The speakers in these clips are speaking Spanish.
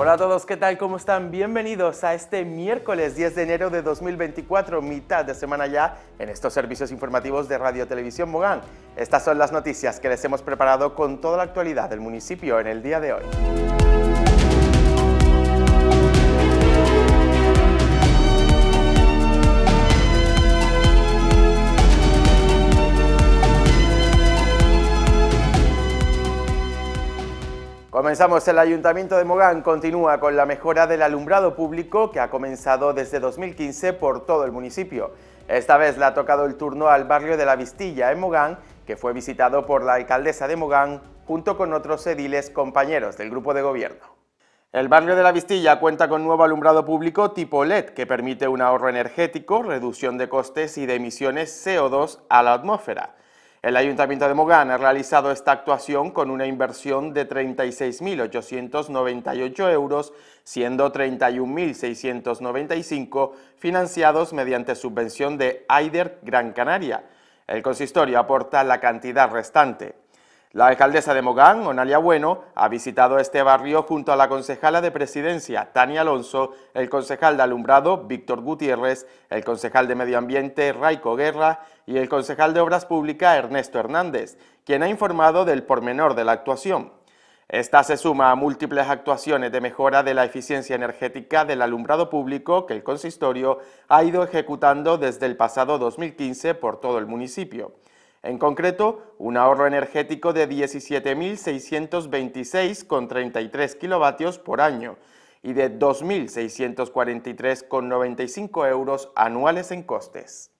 Hola a todos, ¿qué tal? ¿Cómo están? Bienvenidos a este miércoles 10 de enero de 2024, mitad de semana ya, en estos servicios informativos de Radio Televisión Mogán. Estas son las noticias que les hemos preparado con toda la actualidad del municipio en el día de hoy. Comenzamos, el Ayuntamiento de Mogán continúa con la mejora del alumbrado público que ha comenzado desde 2015 por todo el municipio. Esta vez le ha tocado el turno al barrio de La Vistilla, en Mogán, que fue visitado por la alcaldesa de Mogán junto con otros ediles compañeros del grupo de gobierno. El barrio de la Vistilla cuenta con nuevo alumbrado público tipo LED que permite un ahorro energético, reducción de costes y de emisiones CO2 a la atmósfera. El Ayuntamiento de Mogán ha realizado esta actuación con una inversión de 36.898 euros, siendo 31.695 financiados mediante subvención de AIDER Gran Canaria. El consistorio aporta la cantidad restante. La alcaldesa de Mogán, Onalia Bueno, ha visitado este barrio junto a la concejala de presidencia, Tania Alonso, el concejal de alumbrado, Víctor Gutiérrez, el concejal de medio ambiente, Raico Guerra, y el concejal de obras públicas, Ernesto Hernández, quien ha informado del pormenor de la actuación. Esta se suma a múltiples actuaciones de mejora de la eficiencia energética del alumbrado público que el consistorio ha ido ejecutando desde el pasado 2015 por todo el municipio. En concreto, un ahorro energético de 17.626,33 kilovatios por año y de 2.643,95 euros anuales en costes.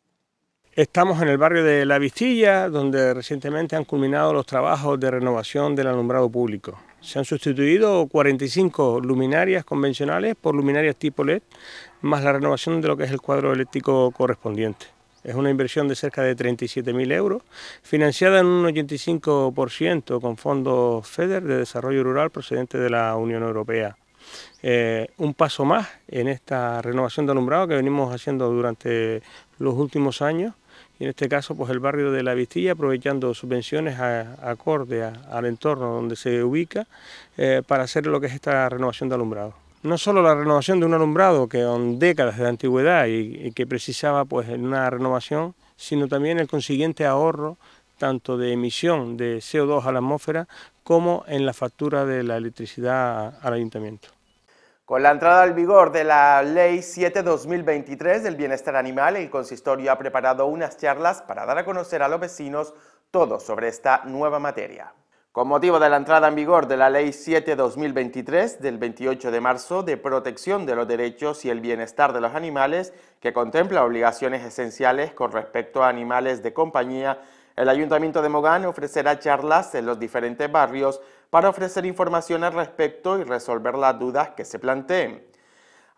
Estamos en el barrio de La Vistilla, donde recientemente han culminado los trabajos de renovación del alumbrado público. Se han sustituido 45 luminarias convencionales por luminarias tipo LED, más la renovación de lo que es el cuadro eléctrico correspondiente. Es una inversión de cerca de 37.000 euros, financiada en un 85% con fondos FEDER de desarrollo rural procedente de la Unión Europea. Eh, un paso más en esta renovación de alumbrado que venimos haciendo durante los últimos años y en este caso pues el barrio de La Vistilla aprovechando subvenciones acorde al entorno donde se ubica eh, para hacer lo que es esta renovación de alumbrado no solo la renovación de un alumbrado que son décadas de antigüedad y, que precisaba pues una renovación, sino también el consiguiente ahorro tanto de emisión de CO2 a la atmósfera como en la factura de la electricidad al ayuntamiento. Con la entrada al vigor de la Ley 7-2023 del Bienestar Animal, el consistorio ha preparado unas charlas para dar a conocer a los vecinos todo sobre esta nueva materia. Con motivo de la entrada en vigor de la Ley 7-2023 del 28 de marzo de protección de los derechos y el bienestar de los animales, que contempla obligaciones esenciales con respecto a animales de compañía, el Ayuntamiento de Mogán ofrecerá charlas en los diferentes barrios para ofrecer información al respecto y resolver las dudas que se planteen.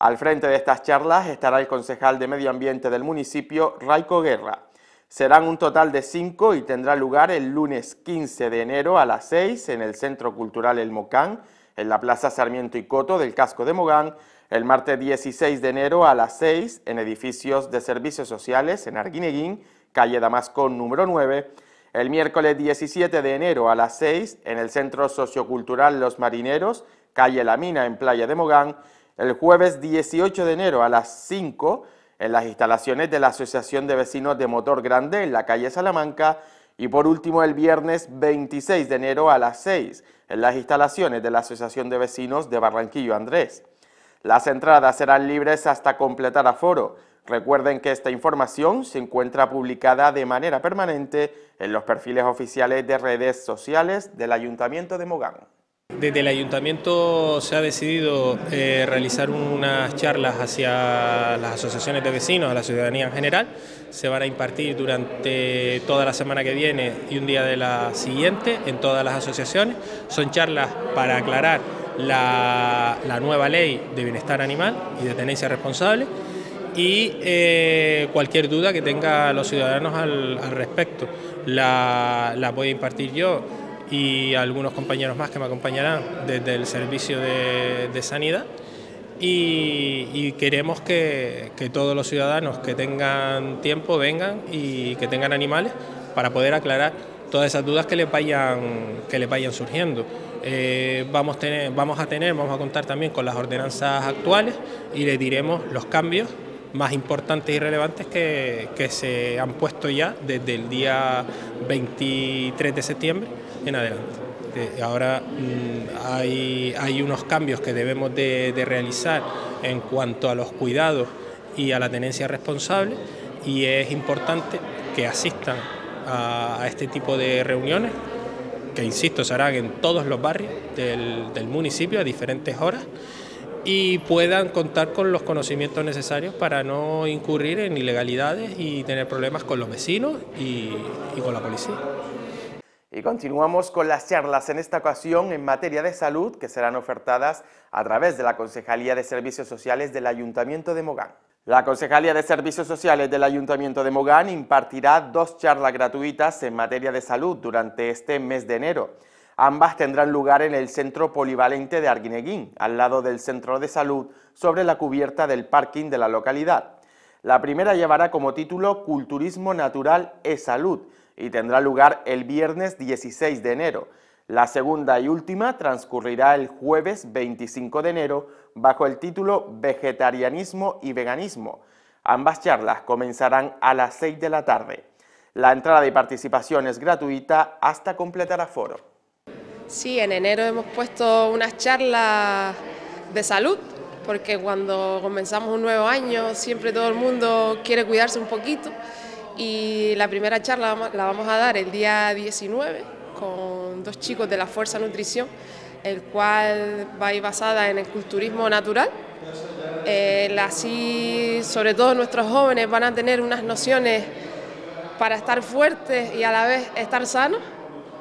Al frente de estas charlas estará el concejal de Medio Ambiente del municipio, Raico Guerra. Serán un total de cinco y tendrá lugar el lunes 15 de enero a las 6 en el Centro Cultural El Mocán, en la Plaza Sarmiento y Coto del Casco de Mogán, el martes 16 de enero a las 6 en edificios de servicios sociales en Arguineguín, calle Damasco número 9, el miércoles 17 de enero a las 6 en el Centro Sociocultural Los Marineros, calle La Mina en Playa de Mogán, el jueves 18 de enero a las 5 en las instalaciones de la Asociación de Vecinos de Motor Grande en la calle Salamanca y por último el viernes 26 de enero a las 6 en las instalaciones de la Asociación de Vecinos de Barranquillo Andrés. Las entradas serán libres hasta completar aforo. Recuerden que esta información se encuentra publicada de manera permanente en los perfiles oficiales de redes sociales del Ayuntamiento de Mogán. Desde el ayuntamiento se ha decidido eh, realizar unas charlas hacia las asociaciones de vecinos, a la ciudadanía en general. Se van a impartir durante toda la semana que viene y un día de la siguiente en todas las asociaciones. Son charlas para aclarar la, nueva ley de bienestar animal y de tenencia responsable y eh, cualquier duda que tengan los ciudadanos al, respecto. La, la voy a impartir yo y algunos compañeros más que me acompañarán desde el servicio de, sanidad. Y, queremos que, todos los ciudadanos que tengan tiempo vengan y que tengan animales para poder aclarar todas esas dudas que le vayan, que vayan surgiendo. Eh, vamos, tener, vamos a tener, vamos a contar también con las ordenanzas actuales y le diremos los cambios más importantes y relevantes que, se han puesto ya desde el día 23 de septiembre en adelante eh, ahora mm, hay, unos cambios que debemos de, realizar en cuanto a los cuidados y a la tenencia responsable y es importante que asistan a, este tipo de reuniones que insisto se harán en todos los barrios del, del municipio a diferentes horas y puedan contar con los conocimientos necesarios para no incurrir en ilegalidades y tener problemas con los vecinos y, con la policía. Y continuamos con las charlas, en esta ocasión en materia de salud, que serán ofertadas a través de la Concejalía de Servicios Sociales del Ayuntamiento de Mogán. La Concejalía de Servicios Sociales del Ayuntamiento de Mogán impartirá dos charlas gratuitas en materia de salud durante este mes de enero. Ambas tendrán lugar en el Centro Polivalente de Arguineguín, al lado del Centro de Salud, sobre la cubierta del parking de la localidad. La primera llevará como título Culturismo Natural e Salud y tendrá lugar el viernes 16 de enero. La segunda y última transcurrirá el jueves 25 de enero bajo el título Vegetarianismo y Veganismo. Ambas charlas comenzarán a las 6 de la tarde. La entrada y participación es gratuita hasta completar aforo. Sí, en enero hemos puesto unas charlas de salud, porque cuando comenzamos un nuevo año siempre todo el mundo quiere cuidarse un poquito y la primera charla la vamos a dar el día 19 con dos chicos de la Fuerza Nutrición, el cual va a ir basada en el culturismo natural. Eh, así, sobre todo nuestros jóvenes van a tener unas nociones para estar fuertes y a la vez estar sanos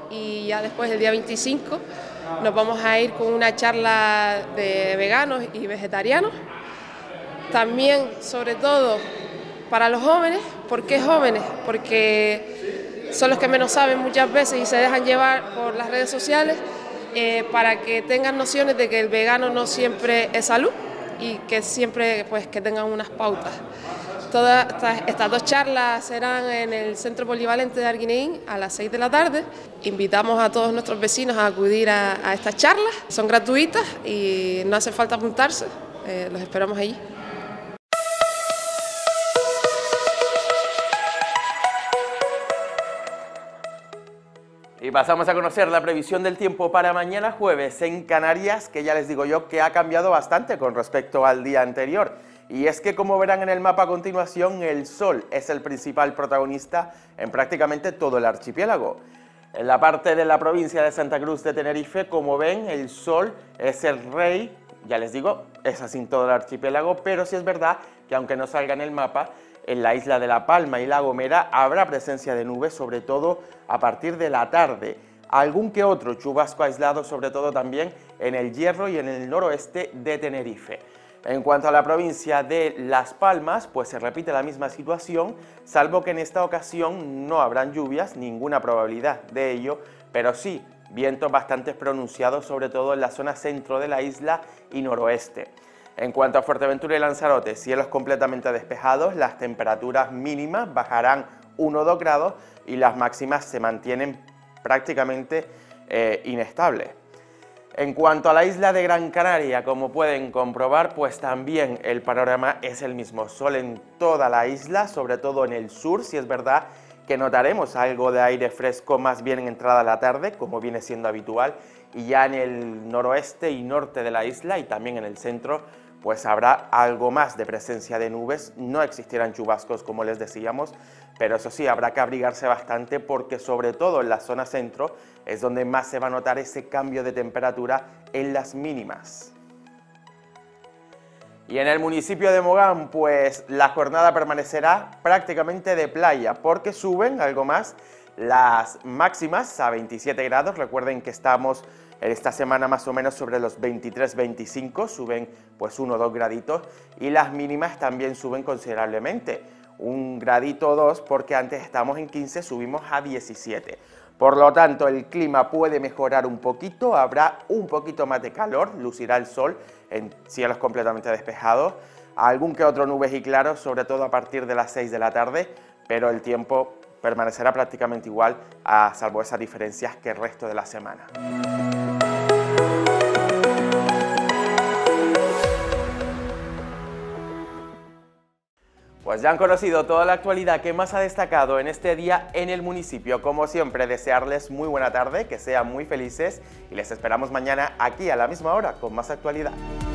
y ya después del día 25 nos vamos a ir con una charla de veganos y vegetarianos. También, sobre todo, para los jóvenes. ¿Por qué jóvenes? Porque son los que menos saben muchas veces y se dejan llevar por las redes sociales eh, para que tengan nociones de que el vegano no siempre es salud y que siempre pues que tengan unas pautas. Todas estas, dos charlas serán en el Centro Polivalente de Arguineín a las 6 de la tarde. Invitamos a todos nuestros vecinos a acudir a, estas charlas. Son gratuitas y no hace falta apuntarse. Eh, los esperamos allí. Y pasamos a conocer la previsión del tiempo para mañana jueves en Canarias, que ya les digo yo que ha cambiado bastante con respecto al día anterior. Y es que como verán en el mapa a continuación, el Sol es el principal protagonista en prácticamente todo el archipiélago. En la parte de la provincia de Santa Cruz de Tenerife, como ven, el Sol es el rey, ya les digo, es así en todo el archipiélago, pero sí es verdad que aunque no salga en el mapa, en la isla de La Palma y La Gomera habrá presencia de nubes, sobre todo a partir de la tarde. Algún que otro chubasco aislado, sobre todo también en el Hierro y en el noroeste de Tenerife. En cuanto a la provincia de Las Palmas, pues se repite la misma situación, salvo que en esta ocasión no habrán lluvias, ninguna probabilidad de ello, pero sí vientos bastante pronunciados, sobre todo en la zona centro de la isla y noroeste. En cuanto a Fuerteventura y Lanzarote, cielos completamente despejados, las temperaturas mínimas bajarán 1 o 2 grados y las máximas se mantienen prácticamente eh, inestables. En cuanto a la isla de Gran Canaria, como pueden comprobar, pues también el panorama es el mismo. Sol en toda la isla, sobre todo en el sur, si es verdad que notaremos algo de aire fresco más bien en entrada a la tarde, como viene siendo habitual, y ya en el noroeste y norte de la isla y también en el centro, pues habrá algo más de presencia de nubes, no existirán chubascos como les decíamos, pero eso sí, habrá que abrigarse bastante porque sobre todo en la zona centro es donde más se va a notar ese cambio de temperatura en las mínimas. Y en el municipio de Mogán, pues la jornada permanecerá prácticamente de playa porque suben algo más las máximas a 27 grados. Recuerden que estamos esta semana más o menos sobre los 23-25, suben pues 1 o 2 graditos y las mínimas también suben considerablemente un gradito o dos porque antes estamos en 15, subimos a 17. Por lo tanto, el clima puede mejorar un poquito, habrá un poquito más de calor, lucirá el sol en cielos completamente despejados, algún que otro nubes y claros, sobre todo a partir de las 6 de la tarde, pero el tiempo permanecerá prácticamente igual, a salvo esas diferencias que el resto de la semana. Pues ya han conocido toda la actualidad que más ha destacado en este día en el municipio. Como siempre, desearles muy buena tarde, que sean muy felices y les esperamos mañana aquí a la misma hora con más actualidad.